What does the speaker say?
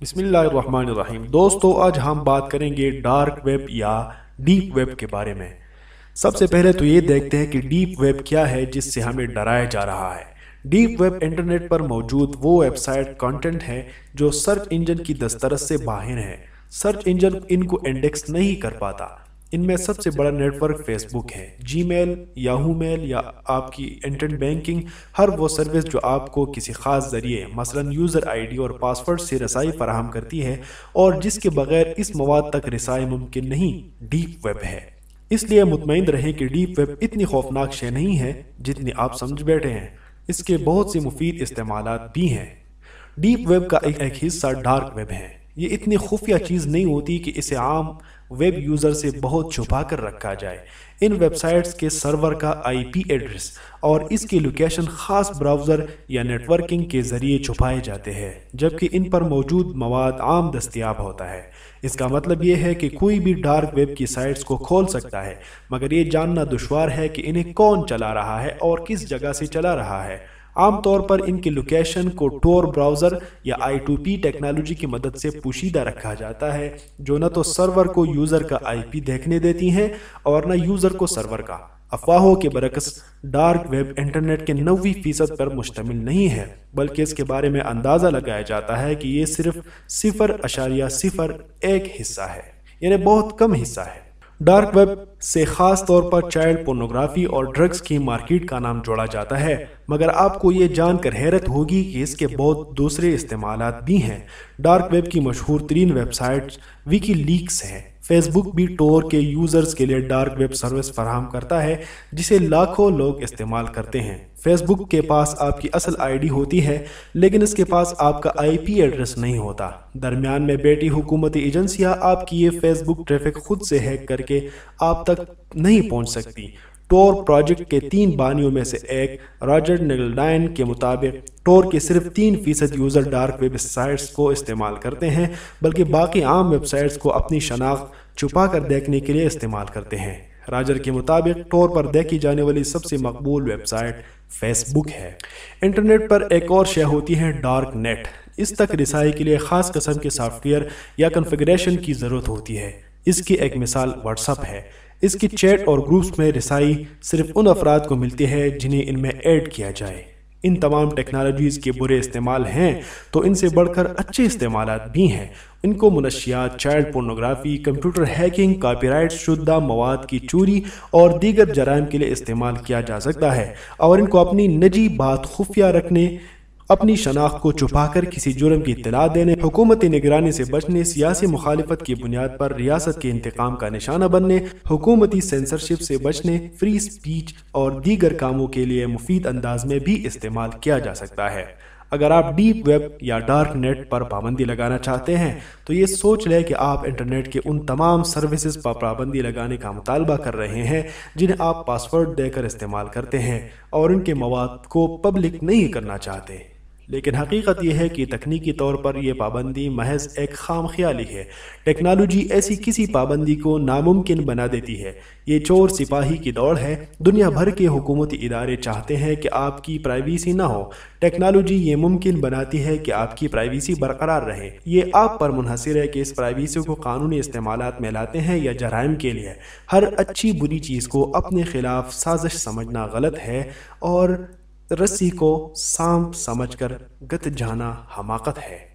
बिसमीम दोस्तों आज हम बात करेंगे डार्क वेब या डीप वेब के बारे में सबसे पहले तो ये देखते हैं कि डीप वेब क्या है जिससे हमें डराया जा रहा है डीप वेब इंटरनेट पर मौजूद वो वेबसाइट कंटेंट है जो सर्च इंजन की दस्तरस से बाहर है सर्च इंजन इनको इंडेक्स नहीं कर पाता इनमें सबसे बड़ा नेटवर्क फेसबुक है जीमेल, याहू मेल या आपकी इंटरनेट बैंकिंग हर वो सर्विस जो आपको किसी खास जरिए मसलन यूज़र आईडी और पासवर्ड से रसाई फराहम करती है और जिसके बगैर इस मवाद तक रसाई मुमकिन नहीं डीप वेब है इसलिए मुतमिन रहें कि डीप वेब इतनी खौफनाक शे नहीं है जितनी आप समझ बैठे हैं इसके बहुत से मुफीद इस्तेमाल भी हैं डीप वेब का एक, एक हिस्सा डार्क वेब है ये इतनी खुफिया चीज़ नहीं होती कि इसे आम वेब यूज़र से बहुत छुपा कर रखा जाए इन वेबसाइट्स के सर्वर का आईपी एड्रेस और इसके लोकेशन ख़ास ब्राउज़र या नेटवर्किंग के ज़रिए छुपाए जाते हैं जबकि इन पर मौजूद मवाद आम दस्तियाब होता है इसका मतलब यह है कि कोई भी डार्क वेब की साइट्स को खोल सकता है मगर ये जानना दुशवार है कि इन्हें कौन चला रहा है और किस जगह से चला रहा है आमतौर पर इनकी लोकेशन को टोर ब्राउज़र या आई टेक्नोलॉजी की मदद से पोशीदा रखा जाता है जो न तो सर्वर को यूज़र का आईपी देखने देती हैं और न यूज़र को सर्वर का अफवाहों के बरक्स डार्क वेब इंटरनेट के नबे फीसद पर मुश्तमिल नहीं है बल्कि इसके बारे में अंदाज़ा लगाया जाता है कि ये सिर्फ सिफर अशारिया सिफर एक हिस्सा है यानी बहुत कम हिस्सा है डार्क वेब से खास तौर पर चाइल्ड पोर्नोग्राफी और ड्रग्स की मार्केट का नाम जोड़ा जाता है मगर आपको ये जानकर हैरत होगी कि इसके बहुत दूसरे इस्तेमाल भी हैं डार्क वेब की मशहूर तरीन वेबसाइट विकी लीक्स है फेसबुक भी टोर के यूजर्स के लिए डार्क वेब सर्विस फराहम करता है जिसे लाखों लोग इस्तेमाल करते हैं फेसबुक के पास आपकी असल आईडी होती है लेकिन इसके पास आपका आईपी एड्रेस नहीं होता दरमियान में बैठी हुकूमती एजेंसियां आपकी ये फेसबुक ट्रैफिक खुद से हैक करके आप तक नहीं पहुंच सकती टोर प्रोजेक्ट के तीन बानियों में से एक रॉजर निगलडाइन के मुताबिक टोर के सिर्फ तीन फीसद यूज़र डार्क वेबसाइट्स को इस्तेमाल करते हैं बल्कि बाकी आम वेबसाइट्स को अपनी शनाख्त छुपा कर देखने के लिए इस्तेमाल करते हैं राजर के मुताबिक टोर पर देखी जाने वाली सबसे मकबूल वेबसाइट फेसबुक है इंटरनेट पर एक और शय होती है डार्क नेट इस तक रिसाई के लिए ख़ास कस्म के सॉफ्टवेयर या कन्फिग्रेशन की ज़रूरत होती है इसकी एक मिसाल व्हाट्सअप है इसकी चैट और ग्रुप्स में रसाई सिर्फ उन अफराद को मिलती है जिन्हें इनमें ऐड किया जाए इन तमाम टेक्नोलॉजीज़ के बुरे इस्तेमाल हैं तो इनसे बढ़कर अच्छे इस्तेमाल भी हैं इनको मनशियात child pornography computer hacking copyright शुद्धा मवाद की चोरी और दीगर जराइम के लिए इस्तेमाल किया जा सकता है और इनको अपनी निजी बात खुफिया रखने अपनी शनाख्त को छुपाकर किसी जुर्म की इतला देने हुकूमती निगरानी से बचने सियासी मुखालफत की बुनियाद पर रियासत के इंतकाम का निशाना बनने हुकूमती सेंसरशिप से बचने फ्री स्पीच और दीगर कामों के लिए मुफीद अंदाज में भी इस्तेमाल किया जा सकता है अगर आप डीप वेब या डार्क नेट पर पाबंदी लगाना चाहते हैं तो ये सोच लें कि आप इंटरनेट के उन तमाम सर्विसेज पर पाबंदी लगाने का मुतालबा कर रहे हैं जिन्हें आप पासवर्ड देकर इस्तेमाल करते हैं और उनके मवाद को पब्लिक नहीं करना चाहते लेकिन हकीकत यह है कि तकनीकी तौर पर यह पाबंदी महज एक खाम ख्याली है टेक्नोलॉजी ऐसी किसी पाबंदी को नामुमकिन बना देती है ये चोर सिपाही की दौड़ है दुनिया भर के हुकूमती इदारे चाहते हैं कि आपकी प्राइवेसी ना हो टेक्नोलॉजी ये मुमकिन बनाती है कि आपकी प्राइवेसी बरकरार रहे ये आप पर मुनहसर है कि इस प्राइवेसी को कानूनी इस्तेमाल में लाते हैं या जराइम के लिए हर अच्छी बुरी चीज़ को अपने खिलाफ साजिश समझना गलत है और रस्सी को सांप समझकर गत जाना हमाकत है